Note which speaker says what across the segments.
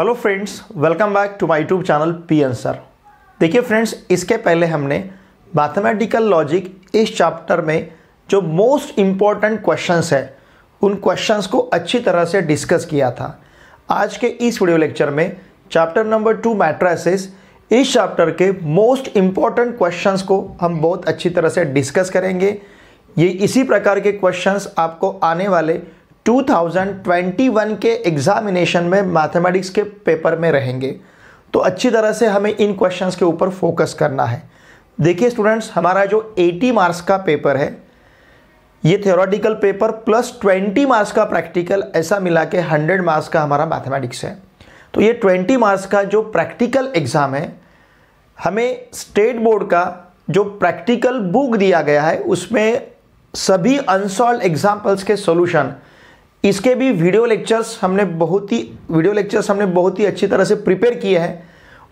Speaker 1: Hello friends welcome back to my YouTube channel P answer देखिए friends इसके पहले हमने मैथमेटिकल लॉजिक इस चैप्टर में जो मोस्ट इम्पॉर्टेंट क्वेश्चंस है उन क्वेश्चंस को अच्छी तरह से डिस्कस किया था आज के इस वीडियो लेक्चर में चैप्टर नंबर टू मैट्रासेस इस चैप्टर के मोस्ट इम्पॉर्टेंट क्वेश्चन को हम बहुत अच्छी तरह से डिस्कस करेंगे ये इसी प्रकार के क्वेश्चन आपको आने वाले 2021 के एग्ज़ामिनेशन में मैथमेटिक्स के पेपर में रहेंगे तो अच्छी तरह से हमें इन क्वेश्चंस के ऊपर फोकस करना है देखिए स्टूडेंट्स हमारा जो 80 मार्क्स का पेपर है ये थियोरटिकल पेपर प्लस 20 मार्क्स का प्रैक्टिकल ऐसा मिला के हंड्रेड मार्क्स का हमारा मैथमेटिक्स है तो ये 20 मार्क्स का जो प्रैक्टिकल एग्ज़ाम है हमें स्टेट बोर्ड का जो प्रैक्टिकल बुक दिया गया है उसमें सभी अनसॉल्व एग्जाम्पल्स के सॉल्यूशन इसके भी वीडियो लेक्चर्स हमने बहुत ही वीडियो लेक्चर्स हमने बहुत ही अच्छी तरह से प्रिपेयर किए हैं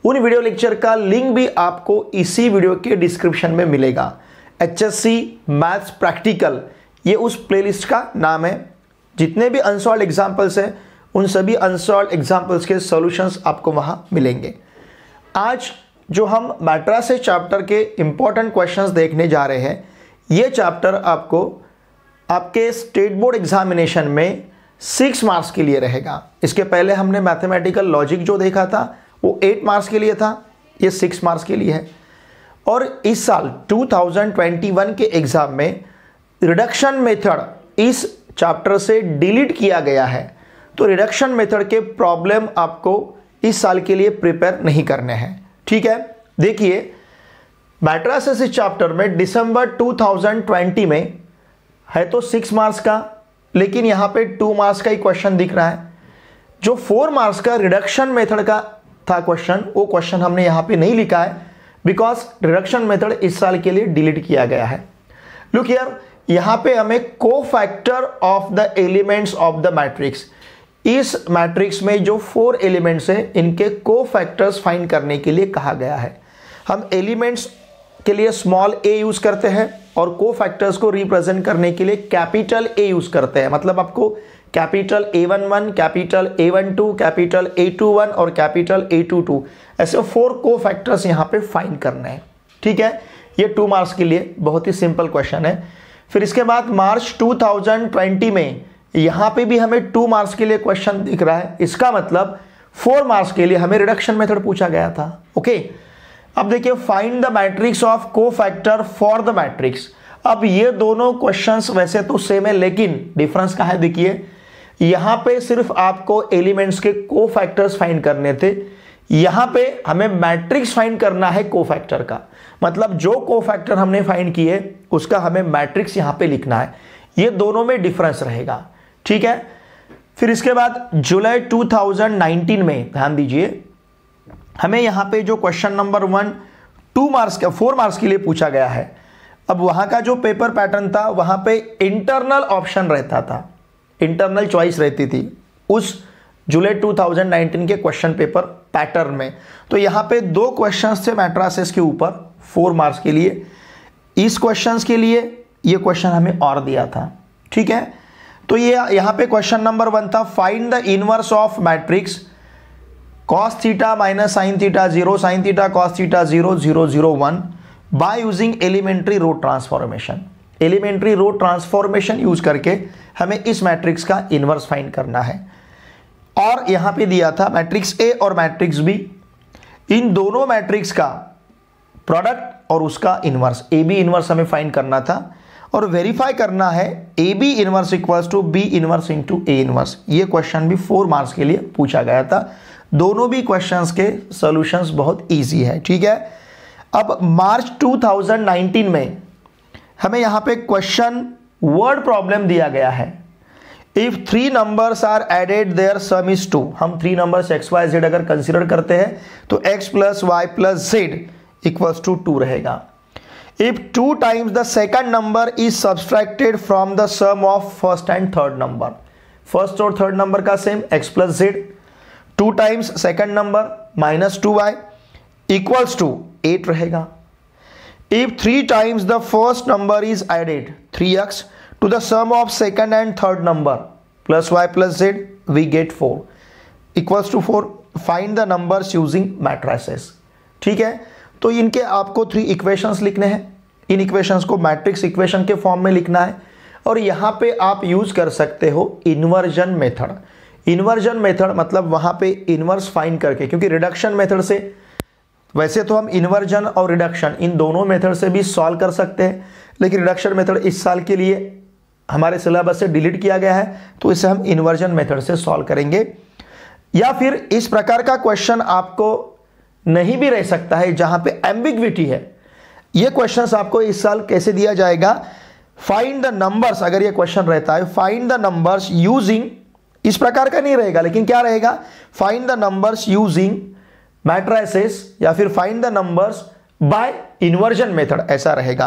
Speaker 1: उन वीडियो लेक्चर का लिंक भी आपको इसी वीडियो के डिस्क्रिप्शन में मिलेगा H S C maths practical ये उस प्लेलिस्ट का नाम है जितने भी अनसॉल्व एग्जाम्पल्स हैं उन सभी अनसॉल्व एग्जाम्पल्स के सोल्यूशंस आपको वहाँ मिलेंगे आज जो हम मैट्रा से चैप्टर के इम्पॉर्टेंट क्वेश्चन देखने जा रहे हैं ये चैप्टर आपको आपके स्टेट बोर्ड एग्जामिनेशन में सिक्स मार्क्स के लिए रहेगा इसके पहले हमने मैथमेटिकल लॉजिक जो देखा था वो एट मार्क्स के लिए था ये सिक्स मार्क्स के लिए है और इस साल 2021 के एग्ज़ाम में रिडक्शन मेथड इस चैप्टर से डिलीट किया गया है तो रिडक्शन मेथड के प्रॉब्लम आपको इस साल के लिए प्रिपेयर नहीं करने हैं ठीक है देखिए मैट्रास इस चैप्टर में दिसंबर 2020 में है तो सिक्स मार्क्स का लेकिन यहां पे टू मार्क्स का ही क्वेश्चन दिख रहा है जो फोर मार्क्स का रिडक्शन मेथड का था क्वेश्चन वो क्वेश्चन हमने यहां पे नहीं लिखा है बिकॉज रिडक्शन मेथड इस साल के लिए डिलीट किया गया है लुक यार यहां पे हमें cofactor of the elements of the matrix इस मैट्रिक्स में जो फोर एलिमेंट्स हैं इनके को फैक्टर्स फाइंड करने के लिए कहा गया है हम एलिमेंट्स के लिए स्मॉल ए यूज करते हैं और को फैक्टर्स को रिप्रेजेंट करने के लिए कैपिटल ए यूज करते हैं मतलब आपको capital A one one capital A one two capital A two one और कैपिटल ए टू टू ऐसे फोर को फैक्टर्स यहाँ पे फाइन करने हैं ठीक है ये टू मार्क्स के लिए बहुत ही सिंपल क्वेश्चन है फिर इसके बाद मार्च 2020 में यहाँ पे भी हमें टू मार्क्स के लिए क्वेश्चन दिख रहा है इसका मतलब फोर मार्क्स के लिए हमें रिडक्शन मेथड पूछा गया था ओके okay? अब देखिए find the matrix of cofactor for the matrix अब ये दोनों क्वेश्चंस वैसे तो सेम है लेकिन डिफरेंस कहा है देखिए यहां पे सिर्फ आपको एलिमेंट्स के को फैक्टर्स फाइंड करने थे यहां पे हमें मैट्रिक्स फाइंड करना है को फैक्टर का मतलब जो को फैक्टर हमने फाइंड किए उसका हमें मैट्रिक्स यहां पे लिखना है ये दोनों में डिफरेंस रहेगा ठीक है फिर इसके बाद जुलाई 2019 में ध्यान दीजिए हमें यहाँ पे जो question number one two marks का फोर मार्क्स के लिए पूछा गया है अब वहां का जो पेपर पैटर्न था वहां पे इंटरनल ऑप्शन रहता था इंटरनल चॉइस रहती थी उस जुलाई 2019 के क्वेश्चन पेपर पैटर्न में तो यहाँ पे दो क्वेश्चन थे मैट्रासेस के ऊपर फोर मार्क्स के लिए इस क्वेश्चन के लिए ये क्वेश्चन हमें और दिया था ठीक है तो ये यहाँ पे क्वेश्चन नंबर वन था find the inverse of matrix cos theta minus sine theta zero sine theta cos theta zero zero zero one by using elementary row transformation elementary row transformation use करके हमें इस matrix का inverse find करना है और यहाँ पे दिया था मैट्रिक्स ए और मैट्रिक्स बी इन दोनों मैट्रिक्स का प्रोडक्ट और उसका इन्वर्स ए बी इनवर्स हमें फाइंड करना था और वेरीफाई करना है A B inverse equals to B inverse into A inverse ये क्वेश्चन भी फोर मार्क्स के लिए पूछा गया था दोनों भी क्वेश्चंस के सॉल्यूशंस बहुत इजी है ठीक है अब मार्च 2019 में हमें यहाँ पे क्वेश्चन वर्ड प्रॉब्लम दिया गया है if three numbers are added their sum is two हम three numbers X Y Z अगर कंसिडर करते हैं तो X plus Y plus Z equals to two रहेगा if two times the second number is subtracted from the sum of first and third number first और third number का same X plus Z two times second number minus two Y equals to eight रहेगा if three times the first number is added three X to the sum of second and third number plus Y plus Z we get four equals to four find the number using matrices ठीक है तो इनके आपको three equations लिखने हैं इन equations को matrix equation के फॉर्म में लिखना है और यहां पे आप यूज़ कर सकते हो इन्वर्जन मेथड इन्वर्जन मेथड मतलब वहां पे इन्वर्स फाइंड करके क्योंकि रिडक्शन मेथड से वैसे तो हम इन्वर्जन और रिडक्शन इन दोनों मेथड से भी सॉल्व कर सकते हैं लेकिन रिडक्शन मेथड इस साल के लिए हमारे सिलेबस से डिलीट किया गया है तो इसे हम इन्वर्जन मेथड से सॉल्व करेंगे या फिर इस प्रकार का क्वेश्चन आपको नहीं भी रह सकता है जहां पे एम्बिग्विटी है ये क्वेश्चन आपको इस साल कैसे दिया जाएगा फाइंड द नंबर्स अगर ये क्वेश्चन रहता है फाइंड द नंबर्स यूजिंग इस प्रकार का नहीं रहेगा लेकिन क्या रहेगा find the numbers using matrices या फिर find the numbers by inversion method ऐसा रहेगा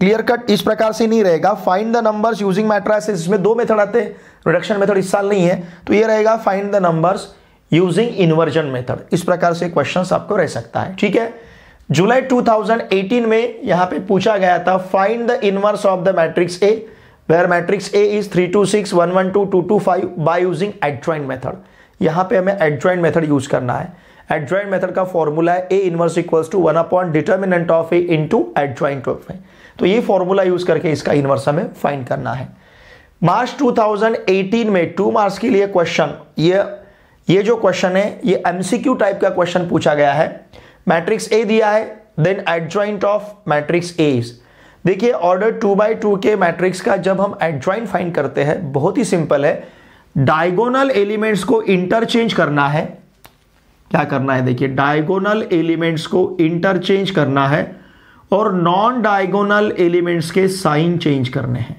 Speaker 1: क्लियर कट इस प्रकार से नहीं रहेगा find the numbers using matrices इसमें दो मेथड आते हैं रिडक्शन मेथड इस साल नहीं है तो ये रहेगा find the numbers using inversion method इस प्रकार से क्वेश्चन आपको रह सकता है ठीक है जुलाई 2018 में यहां पे पूछा गया था find the inverse of the matrix A where matrix A is three two six one one two two two five using method यहाँ पे हमें एडजॉइंट मेथड यूज करना है एडजॉइंट मेथड का फॉर्मूला है A inverse equals to one upon determinant of A into adjoint of A तो ये formula use करके इसका इनवर्स हमें फाइंड करना है मार्च 2018 में टू मार्क्स के लिए क्वेश्चन ये ये जो क्वेश्चन है ये एमसीक्यू टाइप का क्वेश्चन पूछा गया है मैट्रिक्स ए दिया है then adjoint of matrix A is देखिए ऑर्डर टू बाई टू के मैट्रिक्स का जब हम एडजॉइंट फाइंड करते हैं बहुत ही सिंपल है डायगोनल एलिमेंट्स को इंटरचेंज करना है क्या करना है देखिए डायगोनल एलिमेंट्स को इंटरचेंज करना है और नॉन डायगोनल एलिमेंट्स के साइन चेंज करने हैं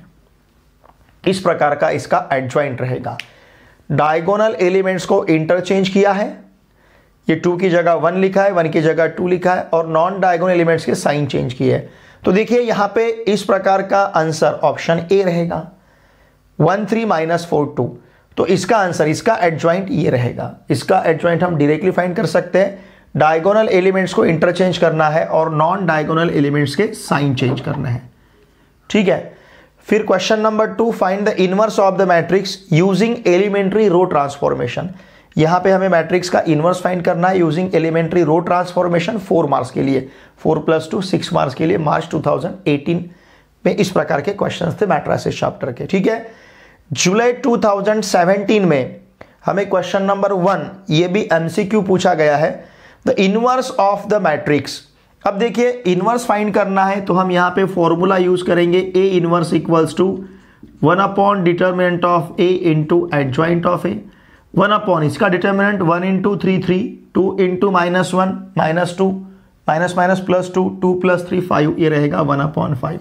Speaker 1: इस प्रकार का इसका एडजॉइंट रहेगा डायगोनल एलिमेंट्स को इंटरचेंज किया है ये टू की जगह वन लिखा है वन की जगह टू लिखा है और नॉन डायगोनल एलिमेंट्स के साइन चेंज किए हैं तो देखिए यहां पे इस प्रकार का आंसर ऑप्शन ए रहेगा one three minus four two तो इसका आंसर इसका एडजॉइंट ये रहेगा इसका एडजॉइंट हम डायरेक्टली फाइंड कर सकते हैं डायगोनल एलिमेंट्स को इंटरचेंज करना है और नॉन डायगोनल एलिमेंट्स के साइन चेंज करना है ठीक है फिर question number two find the inverse of the matrix using elementary row transformation यहां पे हमें मैट्रिक्स का इन्वर्स फाइंड करना है using elementary row transformation four marks के लिए four plus two six marks के लिए मार्च 2018 में इस प्रकार के क्वेश्चन थे मैट्रासिस चैप्टर के ठीक है जुलाई 2017 में हमें क्वेश्चन नंबर वन ये भी एमसीक्यू पूछा गया है the inverse of the matrix अब देखिए इनवर्स फाइंड करना है तो हम यहाँ पे फॉर्मूला यूज करेंगे A inverse equals to one upon determinant of A into adjoint of A one upon इसका determinant one into three three two into minus one minus two minus minus plus two two plus three five ये रहेगा one upon five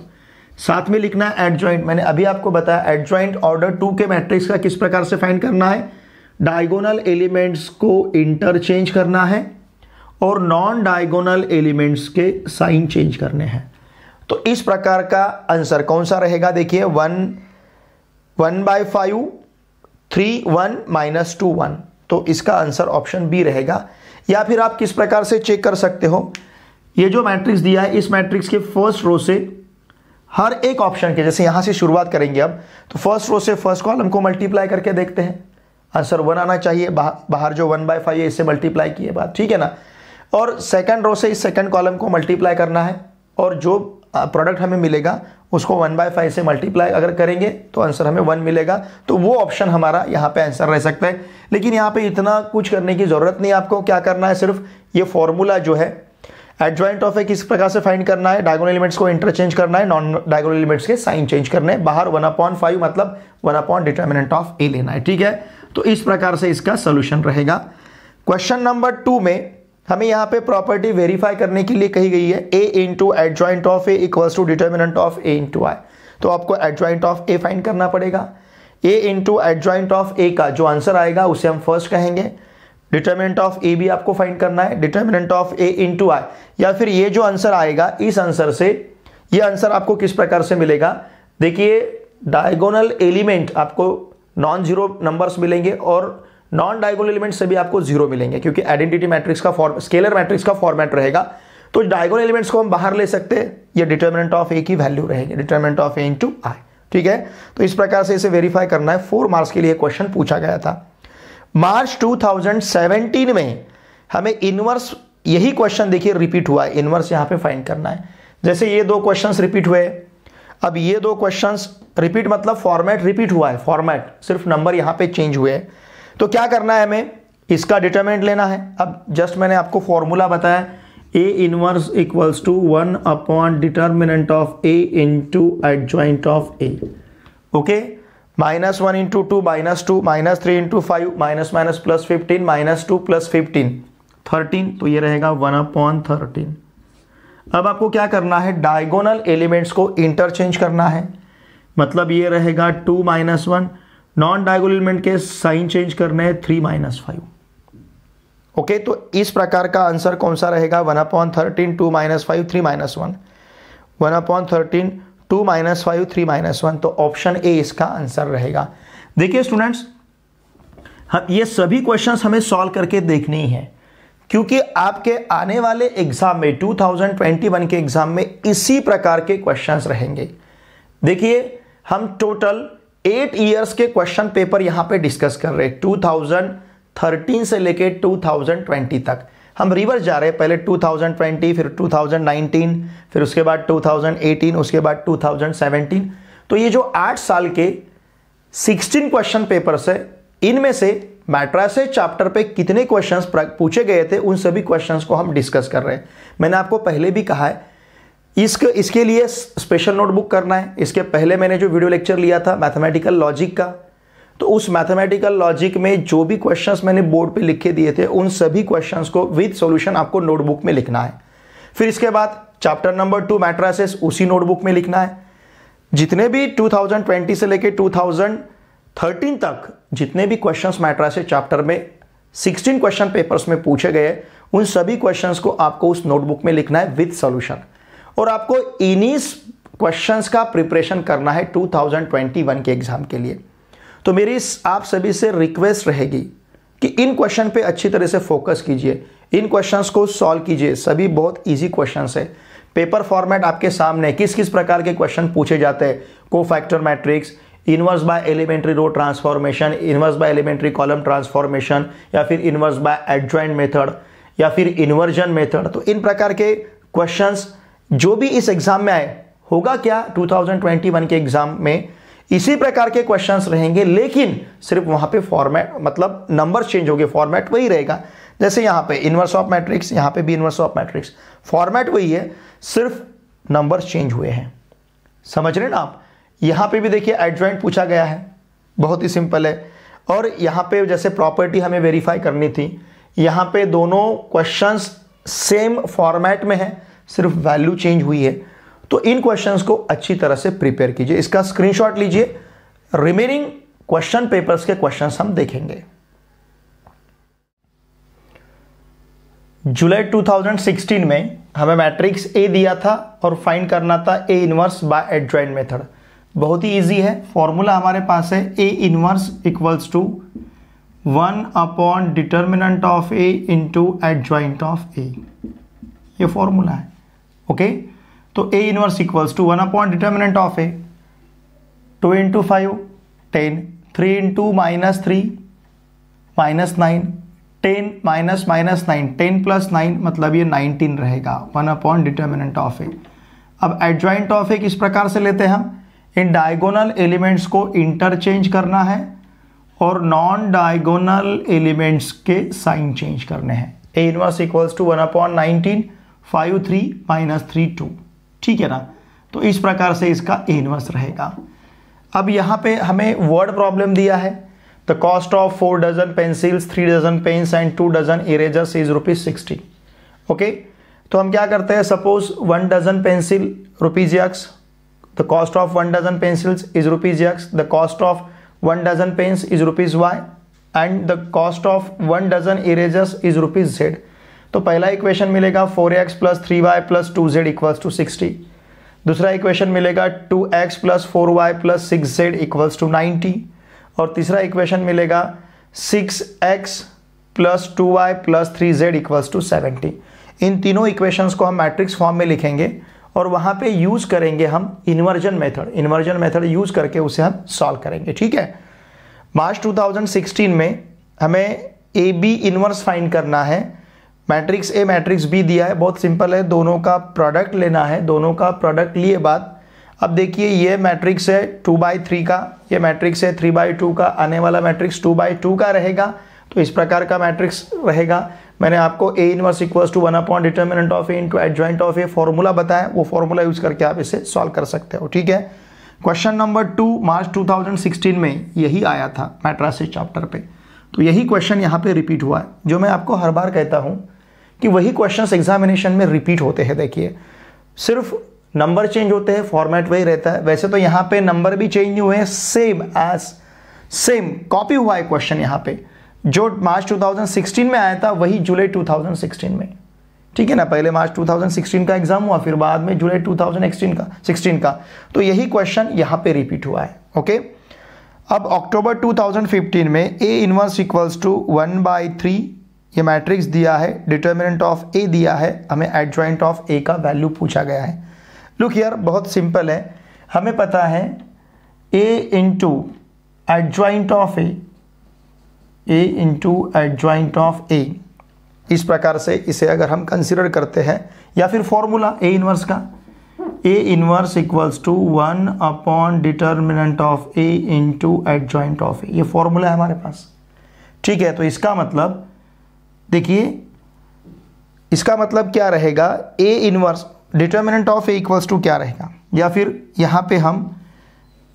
Speaker 1: साथ में लिखना है add joint मैंने अभी आपको बताया एड ज्वाइंट ऑर्डर टू के मैट्रिक्स का किस प्रकार से फाइंड करना है डायगोनल एलिमेंट्स को इंटरचेंज करना है और नॉन डायगोनल एलिमेंट्स के साइन चेंज करने हैं तो इस प्रकार का आंसर कौन सा रहेगा देखिए one one by five three one minus two one तो इसका आंसर ऑप्शन बी रहेगा या फिर आप किस प्रकार से चेक कर सकते हो ये जो मैट्रिक्स दिया है इस मैट्रिक्स के फर्स्ट रो से हर एक ऑप्शन के जैसे यहाँ से शुरुआत करेंगे अब तो फर्स्ट रो से फर्स्ट कॉलम को मल्टीप्लाई करके देखते हैं आंसर वन आना चाहिए बाह, बाहर जो वन बाय फाइव है इससे मल्टीप्लाई किए बात ठीक है ना और सेकंड रो से इस सेकंड कॉलम को मल्टीप्लाई करना है और जो प्रोडक्ट हमें मिलेगा उसको वन बाय फाइव से मल्टीप्लाई अगर करेंगे तो आंसर हमें वन मिलेगा तो वो ऑप्शन हमारा यहाँ पे आंसर रह सकता है लेकिन यहाँ पे इतना कुछ करने की ज़रूरत नहीं आपको क्या करना है सिर्फ ये फॉर्मूला जो है एडजॉइंट ऑफ है किस प्रकार से फाइंड करना है डायगोनल एलिमेंट्स को इंटरचेंज करना है नॉन डायगोनल एलिमेंट्स के साइन चेंज करने है बाहर वन अपॉन फाइव मतलब one upon determinant of A लेना है ठीक है तो इस प्रकार से इसका सोल्यूशन रहेगा क्वेश्चन नंबर टू में हमें यहाँ पे प्रॉपर्टी वेरीफाई करने के लिए कही गई है A into adjoint of A equals to determinant of A into I तो आपको एडजॉइंट ऑफ ए फाइंड करना पड़ेगा A into adjoint of A का जो आंसर आएगा उसे हम फर्स्ट कहेंगे डिटर्मिनेंट ऑफ ए भी आपको फाइंड करना है determinant of A into I या फिर ये जो आंसर आएगा इस आंसर से ये आंसर आपको किस प्रकार से मिलेगा देखिए डायगोनल एलिमेंट आपको नॉन जीरो नंबर्स मिलेंगे और नॉन डायगोनल एलिमेंट से भी आपको जीरो मिलेंगे क्योंकि आइडेंटिटी मैट्रिक्स का फॉर्म स्केलर मैट्रिक्स का फॉर्मेट रहेगा तो डायगोनल एलिमेंट्स को हम बाहर ले सकते हैं ये डिटर्मिनेंट ऑफ ए की वैल्यू रहेगी determinant of A into I ठीक है तो इस प्रकार से इसे वेरीफाई करना है फोर मार्क्स के लिए क्वेश्चन पूछा गया था मार्च 2017 में हमें इनवर्स यही क्वेश्चन देखिए रिपीट हुआ है इनवर्स यहां पे फाइंड करना है जैसे ये दो क्वेश्चंस रिपीट हुए अब ये दो क्वेश्चंस रिपीट मतलब फॉर्मेट रिपीट हुआ है फॉर्मेट सिर्फ नंबर यहां पे चेंज हुए हैं तो क्या करना है हमें इसका डिटर्मेंट लेना है अब जस्ट मैंने आपको फॉर्मूला बताया A inverse equals to one upon determinant of A into adjoint of A okay minus one into two minus two minus three into five minus minus plus fifteen minus two plus fifteen thirteen तो ये रहेगा one upon thirteen अब आपको क्या करना है diagonal elements को interchange करना है मतलब ये रहेगा two minus one non diagonal element के साइन चेंज करने हैं थ्री माइनस फाइव ओके तो इस प्रकार का आंसर कौन सा रहेगा one upon thirteen two minus five three minus one one upon thirteen two minus five three minus one तो ऑप्शन ए इसका आंसर रहेगा देखिए स्टूडेंट्स हम ये सभी क्वेश्चंस हमें सॉल्व करके देखने ही हैं क्योंकि आपके आने वाले एग्जाम में 2021 के एग्जाम में इसी प्रकार के क्वेश्चंस रहेंगे देखिए हम टोटल एट ईयर्स के क्वेश्चन पेपर यहां पे डिस्कस कर रहे हैं 2013 से लेके 2020 तक हम रिवर्स जा रहे हैं पहले 2020 फिर 2019 फिर उसके बाद 2018 उसके बाद 2017 तो ये जो आठ साल के 16 क्वेश्चन पेपर है इनमें से मैट्रासे चैप्टर पे कितने क्वेश्चंस पूछे गए थे उन सभी क्वेश्चंस को हम डिस्कस कर रहे हैं मैंने आपको पहले भी कहा है इसके इसके लिए स्पेशल नोटबुक करना है इसके पहले मैंने जो वीडियो लेक्चर लिया था मैथमेटिकल लॉजिक का तो उस मैथमेटिकल लॉजिक में जो भी क्वेश्चंस मैंने बोर्ड पे लिखे दिए थे उन सभी क्वेश्चंस को विद सॉल्यूशन आपको नोटबुक में लिखना है फिर इसके बाद चैप्टर नंबर टू मैट्रासेस उसी नोटबुक में लिखना है जितने भी 2020 से लेके 2013 तक जितने भी क्वेश्चंस मैट्रासेस चैप्टर में सिक्सटीन क्वेश्चन पेपर्स में पूछे गए उन सभी क्वेश्चन को आपको उस नोटबुक में लिखना है विथ सोल्यूशन और आपको इन्हीं क्वेश्चंस का प्रिपरेशन करना है 2021 के एग्ज़ाम के लिए तो मेरी आप सभी से रिक्वेस्ट रहेगी कि इन क्वेश्चन पे अच्छी तरह से फोकस कीजिए इन क्वेश्चंस को सॉल्व कीजिए सभी बहुत इजी क्वेश्चंस है पेपर फॉर्मेट आपके सामने किस किस प्रकार के क्वेश्चन पूछे जाते हैं cofactor matrix inverse by elementary row transformation inverse by elementary column transformation या फिर इनवर्स बाय एडजॉइंट मेथड या फिर इन्वर्जन मेथड तो इन प्रकार के क्वेश्चंस जो भी इस एग्ज़ाम में आए होगा क्या 2021 के एग्ज़ाम में इसी प्रकार के क्वेश्चंस रहेंगे लेकिन सिर्फ वहां पे फॉर्मेट मतलब नंबर चेंज हो गए फॉर्मेट वही रहेगा जैसे यहां पे इन्वर्स ऑफ मैट्रिक्स यहां पे भी इनवर्स ऑफ मैट्रिक्स फॉर्मेट वही है सिर्फ नंबर चेंज हुए हैं समझ रहे ना आप यहां पे भी देखिए एडजॉइंट पूछा गया है बहुत ही सिंपल है और यहां पे जैसे प्रॉपर्टी हमें वेरीफाई करनी थी यहां पे दोनों क्वेश्चंस सेम फॉर्मेट में है सिर्फ वैल्यू चेंज हुई है तो इन क्वेश्चंस को अच्छी तरह से प्रिपेयर कीजिए इसका स्क्रीनशॉट लीजिए रिमेनिंग क्वेश्चन पेपर्स के क्वेश्चन हम देखेंगे जुलाई 2016 में हमें मैट्रिक्स ए दिया था और फाइंड करना था A inverse by adjoint method बहुत ही इजी है फॉर्मूला हमारे पास है A inverse equals to one upon determinant of A into adjoint of A ये फॉर्मूला है ओके तो A inverse equals to one upon determinant of A two into five ten three into minus three minus nine ten minus minus nine ten plus nine मतलब ये nineteen रहेगा one upon determinant of ए अब adjoint of ए किस प्रकार से लेते हैं हम इन डायगोनल एलिमेंट्स को इंटरचेंज करना है और नॉन डायगोनल एलिमेंट्स के साइन चेंज करने हैं A inverse equals to one upon nineteen five three minus three two ठीक है ना तो इस प्रकार से इसका इनवर्स रहेगा अब यहाँ पे हमें वर्ड प्रॉब्लम दिया है the cost of four dozen pencils three dozen pens and two dozen erasers is rupees sixty okay तो हम क्या करते हैं suppose one dozen pencil rupees x the cost of one dozen pencils is rupees x the cost of one dozen pens is rupees y and the cost of one dozen erasers is rupees z तो पहला equation मिलेगा four x plus three y plus two z equals to sixty दूसरा equation मिलेगा two x plus four y plus six z equals to ninety और तीसरा equation मिलेगा six x plus two y plus three z equals to seventy इन तीनों equations को हम matrix form में लिखेंगे और वहाँ पे यूज़ करेंगे हम inversion method inversion method use करके उसे हम सॉल्व करेंगे ठीक है मार्च 2016 में हमें ए बी इन्वर्स फाइंड करना है मैट्रिक्स ए मैट्रिक्स बी दिया है बहुत सिंपल है दोनों का प्रोडक्ट लेना है दोनों का प्रोडक्ट लिए बाद अब देखिए ये मैट्रिक्स है टू बाई थ्री का ये मैट्रिक्स है थ्री बाई टू का आने वाला मैट्रिक्स टू बाई टू का रहेगा तो इस प्रकार का मैट्रिक्स रहेगा मैंने आपको A inverse equals to one upon determinant of A into adjoint of A formula बताया वो फॉर्मूला यूज करके आप इसे सॉल्व कर सकते हो ठीक है क्वेश्चन नंबर टू मार्च 2016 में यही आया था मैट्रासिस चैप्टर पे तो यही क्वेश्चन यहाँ पे रिपीट हुआ है जो मैं आपको हर बार कहता हूँ कि वही क्वेश्चंस एग्जामिनेशन में रिपीट होते हैं देखिए सिर्फ नंबर चेंज होते हैं फॉर्मेट वही रहता है वैसे तो यहाँ पे नंबर भी चेंज हुए हैं सेम एज सेम कॉपी हुआ है क्वेश्चन यहाँ पे जो मार्च 2016 में आया था वही जुलाई 2016 में ठीक है ना पहले मार्च 2016 का एग्जाम हुआ फिर बाद में जुलाई 2016 का 16 का तो यही क्वेश्चन यहाँ पे रिपीट हुआ है ओके अब अक्टूबर 2015 में A inverse equals to one by three ये मैट्रिक्स दिया है डिटर्मिनेंट ऑफ ए दिया है हमें एडजॉइंट ऑफ ए का वैल्यू पूछा गया है लुक यार बहुत सिंपल है हमें पता है A into adjoint of A A into adjoint of A इस प्रकार से इसे अगर हम कंसिडर करते हैं या फिर फॉर्मूला ए इनवर्स का A inverse equals to one upon determinant of A into adjoint of A ये फॉर्मूला है हमारे पास ठीक है तो इसका मतलब देखिए इसका मतलब क्या रहेगा A inverse determinant of A equals to क्या रहेगा या फिर यहाँ पे हम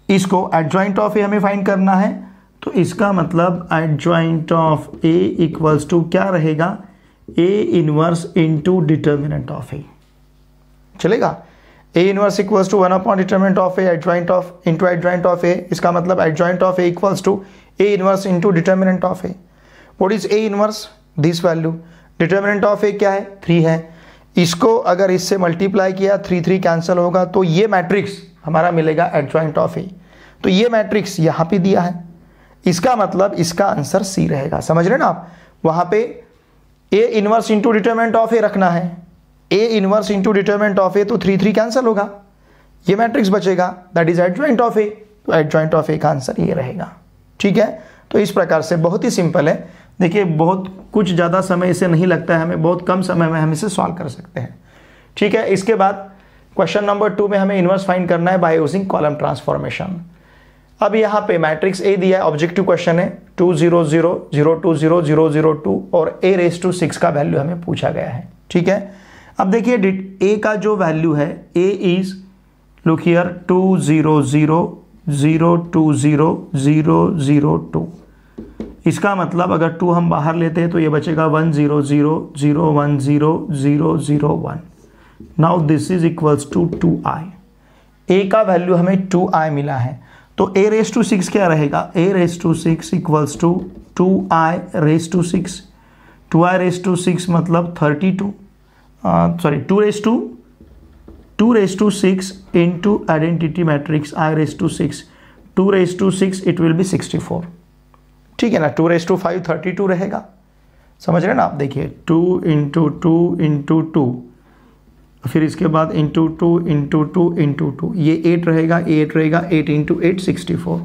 Speaker 1: इसको एडजॉइंट ऑफ ए हमें फाइंड करना है तो इसका मतलब adjoint of A equals to क्या रहेगा A inverse into determinant of A चलेगा A inverse equals to one upon determinant of A adjoint of into adjoint of A इसका मतलब adjoint of A equals to A inverse into determinant of A what is A inverse this value determinant of A क्या है three है इसको अगर इससे multiply किया three three cancel होगा तो ये मैट्रिक्स हमारा मिलेगा एडजॉइंट ऑफ ए तो ये मैट्रिक्स यहाँ पे दिया है इसका मतलब इसका आंसर सी रहेगा समझ रहे ना आप वहाँ पे A inverse into determinant of A रखना है A inverse into determinant of A तो थ्री थ्री कैंसिल होगा ये मैट्रिक्स बचेगा that is adjoint of A तो एडजॉइंट ऑफ ए का आंसर ये रहेगा ठीक है तो इस प्रकार से बहुत ही सिंपल है देखिए बहुत कुछ ज़्यादा समय इसे नहीं लगता है हमें बहुत कम समय में हम इसे सॉल्व कर सकते हैं ठीक है इसके बाद क्वेश्चन नंबर टू में हमें इन्वर्स फाइंड करना है बाय यूजिंग कॉलम ट्रांसफॉर्मेशन अब यहाँ पे मैट्रिक्स ए दिया है ऑब्जेक्टिव क्वेश्चन है two zero zero zero two zero zero zero two और ए रेस टू सिक्स का वैल्यू हमें पूछा गया है ठीक है अब देखिए ए का जो वैल्यू है A is look here two zero zero zero two zero zero zero two इसका मतलब अगर टू हम बाहर लेते हैं तो ये बचेगा one zero zero zero one zero zero zero one now this is equals to two I A का वैल्यू हमें टू आई मिला है तो ए रेस टू सिक्स क्या रहेगा A raise to six equals to two I raise to six two I raise to six मतलब thirty two sorry two raise to two raise to six into identity matrix I raise to six two raise to six it will be sixty four ठीक है ना two raise to five thirty two रहेगा समझ रहे ना आप देखिए two into two into two फिर इसके बाद into two into two into two ये एट रहेगा एट रहेगा eight into eight sixty four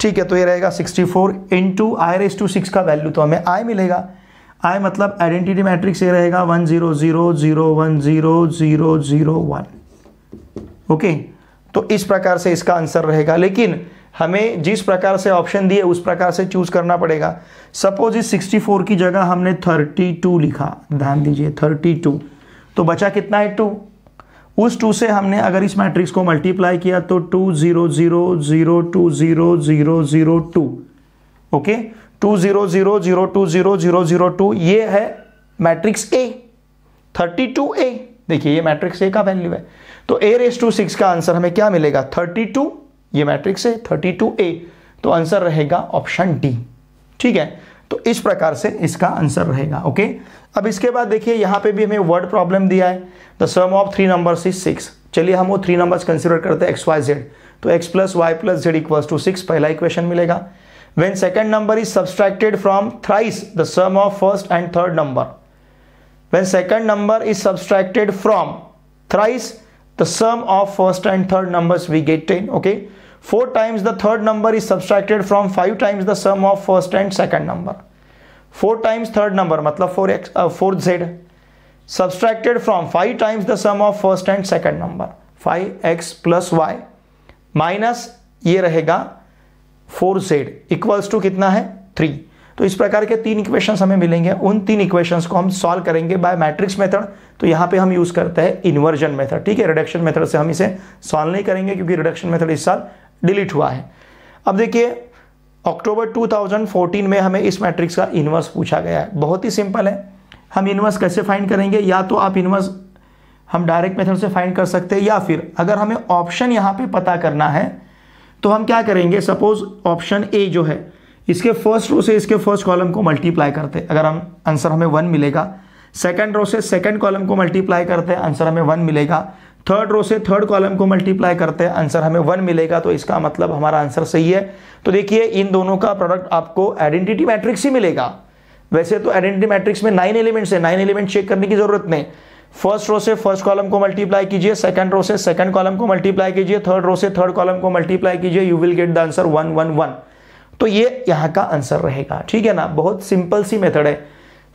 Speaker 1: ठीक है तो ये रहेगा sixty four into I raise to six का वैल्यू तो हमें आई मिलेगा आई मतलब आइडेंटिटी मैट्रिक्स ये रहेगा one zero zero zero one zero zero zero one okay तो इस प्रकार से इसका आंसर रहेगा लेकिन हमें जिस प्रकार से ऑप्शन दिए उस प्रकार से चूज करना पड़ेगा सपोज इस 64 की जगह हमने 32 लिखा ध्यान दीजिए 32 तो बचा कितना है टू उस टू से हमने अगर इस मैट्रिक्स को मल्टीप्लाई किया तो two zero zero zero two zero zero zero two okay two zero zero zero two zero zero zero two ये है matrix A thirty two A देखिए ये मैट्रिक्स ए का वैल्यू है तो ए रेस टू सिक्स का answer हमें क्या मिलेगा थर्टी टू ये मैट्रिक्स है थर्टी टू ए तो आंसर रहेगा ऑप्शन डी ठीक है तो इस प्रकार से इसका आंसर रहेगा ओके अब इसके बाद देखिए यहाँ पे भी हमें वर्ड प्रॉब्लम दिया है the sum of three number is six चलिए हम वो थ्री नंबर्स कंसिडर करते हैं एक्स वाई जेड तो X plus Y plus Z equals to six पहला इक्वेशन मिलेगा when second number is subtracted from thrice the sum of first and third number when second number is subtracted from thrice the sum of first and third numbers we get 10 okay 4 times the third number is subtracted from 5 times the sum of first and second number 4 times third number मतलब 4x uh, 4z subtracted from 5 times the sum of first and second number 5x plus y minus ये रहेगा 4z equals to कितना है 3 तो इस प्रकार के तीन इक्वेशंस हमें मिलेंगे उन तीन इक्वेशंस को हम सॉल्व करेंगे बाय मैट्रिक्स मेथड तो यहाँ पे हम यूज़ करते हैं इन्वर्जन मेथड ठीक है रिडक्शन मेथड से हम इसे सॉल्व नहीं करेंगे क्योंकि रिडक्शन मेथड इस साल डिलीट हुआ है अब देखिए अक्टूबर 2014 में हमें इस मैट्रिक्स का इन्वर्स पूछा गया है बहुत ही सिंपल है हम इन्वर्स कैसे फाइंड करेंगे या तो आप इन्वर्स हम डायरेक्ट मेथड से फाइंड कर सकते हैं या फिर अगर हमें ऑप्शन यहाँ पे पता करना है तो हम क्या करेंगे सपोज ऑप्शन ए जो है इसके फर्स्ट रो से इसके फर्स्ट कॉलम को मल्टीप्लाई करते हैं अगर हम आंसर हमें वन मिलेगा सेकंड रो से सेकंड कॉलम को मल्टीप्लाई करते हैं आंसर हमें वन मिलेगा थर्ड रो से थर्ड कॉलम को मल्टीप्लाई करते हैं आंसर हमें वन मिलेगा तो इसका मतलब हमारा आंसर सही है तो देखिए इन दोनों का प्रोडक्ट आपको आइडेंटिटी मैट्रिक्स ही मिलेगा वैसे तो आइडेंटिटी मैट्रिक्स में नाइन एलिमेंट्स है नाइन एलिमेंट चेक करने की जरूरत नहीं फर्स्ट रो से फर्स्ट कॉलम को मल्टीप्लाई कीजिए सेकंड रो से सेकंड कॉलम को मल्टीप्लाई कीजिए थर्ड रो से थर्ड कॉलम को मल्टीप्लाई कीजिए you will get the answer one one one तो ये यहाँ का आंसर रहेगा ठीक है ना बहुत सिंपल सी मेथड है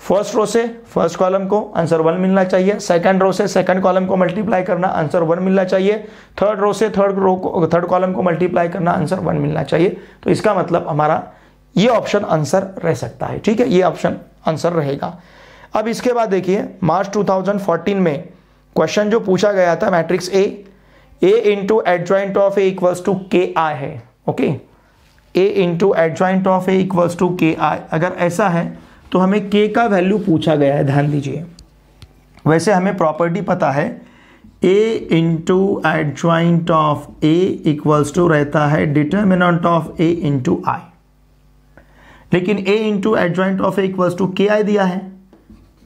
Speaker 1: फर्स्ट रो से फर्स्ट कॉलम को आंसर वन मिलना चाहिए सेकंड रो से सेकंड कॉलम को मल्टीप्लाई करना आंसर वन मिलना चाहिए थर्ड रो से थर्ड रो को थर्ड कॉलम को मल्टीप्लाई करना आंसर वन मिलना चाहिए तो इसका मतलब हमारा ये ऑप्शन आंसर रह सकता है ठीक है ये ऑप्शन आंसर रहेगा अब इसके बाद देखिए मार्च 2014 में क्वेश्चन जो पूछा गया था matrix A A into adjoint of A equals to K I है okay A into adjoint of A equals to K I अगर ऐसा है तो हमें के का वैल्यू पूछा गया है ध्यान दीजिए वैसे हमें प्रॉपर्टी पता है A into adjoint of A equals to रहता है determinant of A into I लेकिन A into adjoint of A equals to K I दिया है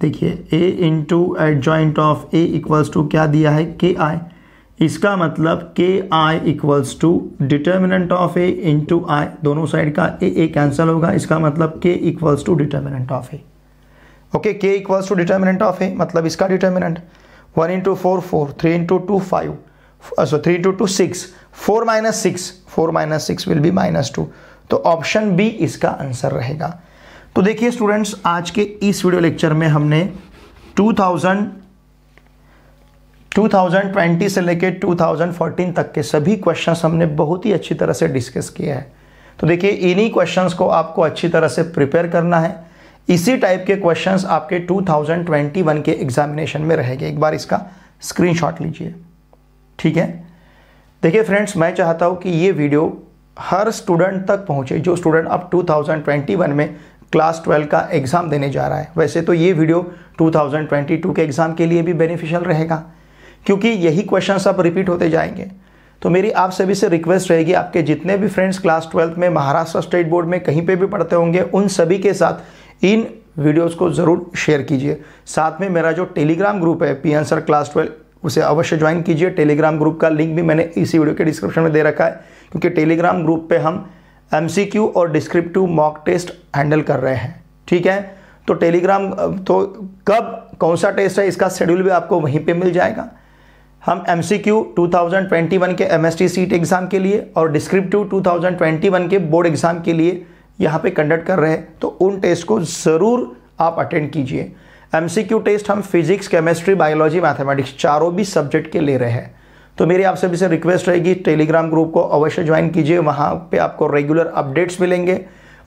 Speaker 1: देखिए A into adjoint of A equals to क्या दिया है K I इसका मतलब K I equals to determinant of A into I दोनों साइड का ए ए कैंसल होगा इसका मतलब K equals to determinant of A okay K equals to determinant of A मतलब इसका determinant one into four four three into two five so three into two six four minus six four minus six will be minus two तो option B इसका answer रहेगा तो देखिए students आज के इस वीडियो लेक्चर में हमने टू थाउजेंड 2020 से लेकर 2014 तक के सभी क्वेश्चंस हमने बहुत ही अच्छी तरह से डिस्कस किया है तो देखिए इन्हीं क्वेश्चंस को आपको अच्छी तरह से प्रिपेयर करना है इसी टाइप के क्वेश्चंस आपके 2021 के एग्जामिनेशन में रहेंगे एक बार इसका स्क्रीनशॉट लीजिए ठीक है देखिए फ्रेंड्स मैं चाहता हूँ कि ये वीडियो हर स्टूडेंट तक पहुँचे जो स्टूडेंट अब टू में क्लास ट्वेल्व का एग्ज़ाम देने जा रहा है वैसे तो ये वीडियो 2022 के एग्ज़ाम के लिए भी बेनिफिशियल रहेगा क्योंकि यही क्वेश्चन सब रिपीट होते जाएंगे तो मेरी आप सभी से रिक्वेस्ट रहेगी आपके जितने भी फ्रेंड्स क्लास ट्वेल्थ में महाराष्ट्र स्टेट बोर्ड में कहीं पे भी पढ़ते होंगे उन सभी के साथ इन वीडियोस को ज़रूर शेयर कीजिए साथ में मेरा जो टेलीग्राम ग्रुप है पी आंसर क्लास ट्वेल्व उसे अवश्य ज्वाइन कीजिए टेलीग्राम ग्रुप का लिंक भी मैंने इसी वीडियो के डिस्क्रिप्शन में दे रखा है क्योंकि टेलीग्राम ग्रुप पर हम एम और डिस्क्रिप्टिव मॉक टेस्ट हैंडल कर रहे हैं ठीक है तो टेलीग्राम तो कब कौन सा टेस्ट है इसका शेड्यूल भी आपको वहीं पर मिल जाएगा हम M C Q two thousand twenty one के M S T CET exam के लिए और descriptive two thousand twenty one के बोर्ड एग्ज़ाम के लिए यहाँ पे कंडक्ट कर रहे हैं तो उन टेस्ट को ज़रूर आप अटेंड कीजिए एम सी क्यू टेस्ट हम फिजिक्स केमिस्ट्री बायोलॉजी मैथमेटिक्स चारों भी सब्जेक्ट के ले रहे हैं तो मेरी आप सभी से रिक्वेस्ट रहेगी टेलीग्राम ग्रुप को अवश्य ज्वाइन कीजिए वहाँ पर आपको रेगुलर अपडेट्स मिलेंगे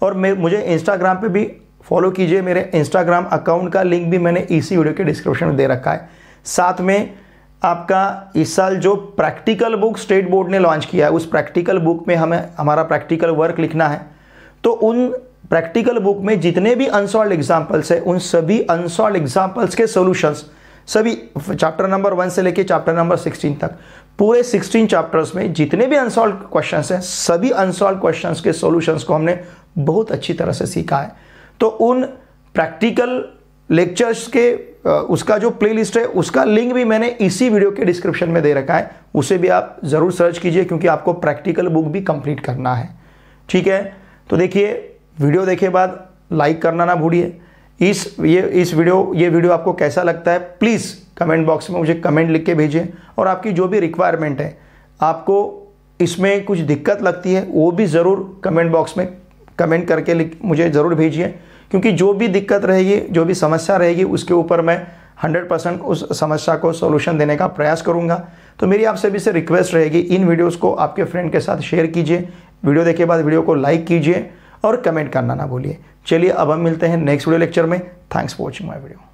Speaker 1: और मुझे इंस्टाग्राम पर भी फॉलो कीजिए मेरे इंस्टाग्राम अकाउंट का लिंक भी मैंने इसी वीडियो के डिस्क्रिप्शन में दे रखा है साथ में आपका इस साल जो प्रैक्टिकल बुक स्टेट बोर्ड ने लॉन्च किया है उस प्रैक्टिकल बुक में हमें हमारा प्रैक्टिकल वर्क लिखना है तो उन प्रैक्टिकल बुक में जितने भी अनसॉल्व एग्जाम्पल्स है उन सभी अनसॉल्व एग्जाम्पल्स के सोल्यूशंस सभी चैप्टर नंबर वन से लेकर चैप्टर नंबर सिक्सटीन तक पूरे सिक्सटीन चैप्टर्स में जितने भी अनसॉल्व क्वेश्चन हैं सभी अनसॉल्व क्वेश्चन के सोल्यूशंस को हमने बहुत अच्छी तरह से सीखा है तो उन प्रैक्टिकल लेक्चर्स के उसका जो प्लेलिस्ट है उसका लिंक भी मैंने इसी वीडियो के डिस्क्रिप्शन में दे रखा है उसे भी आप ज़रूर सर्च कीजिए क्योंकि आपको प्रैक्टिकल बुक भी कंप्लीट करना है ठीक है तो देखिए वीडियो देखे बाद लाइक करना ना भूलिए इस ये इस वीडियो ये वीडियो आपको कैसा लगता है प्लीज़ कमेंट बॉक्स में मुझे कमेंट लिख के भेजिए और आपकी जो भी रिक्वायरमेंट है आपको इसमें कुछ दिक्कत लगती है वो भी ज़रूर कमेंट बॉक्स में कमेंट करके मुझे ज़रूर भेजिए क्योंकि जो भी दिक्कत रहेगी जो भी समस्या रहेगी उसके ऊपर मैं 100 परसेंट उस समस्या को सोल्यूशन देने का प्रयास करूंगा तो मेरी आप सभी से रिक्वेस्ट रहेगी इन वीडियोस को आपके फ्रेंड के साथ शेयर कीजिए वीडियो देखे बाद वीडियो को लाइक कीजिए और कमेंट करना ना भूलिए चलिए अब हम मिलते हैं नेक्स्ट वीडियो लेक्चर में thanks for watching my video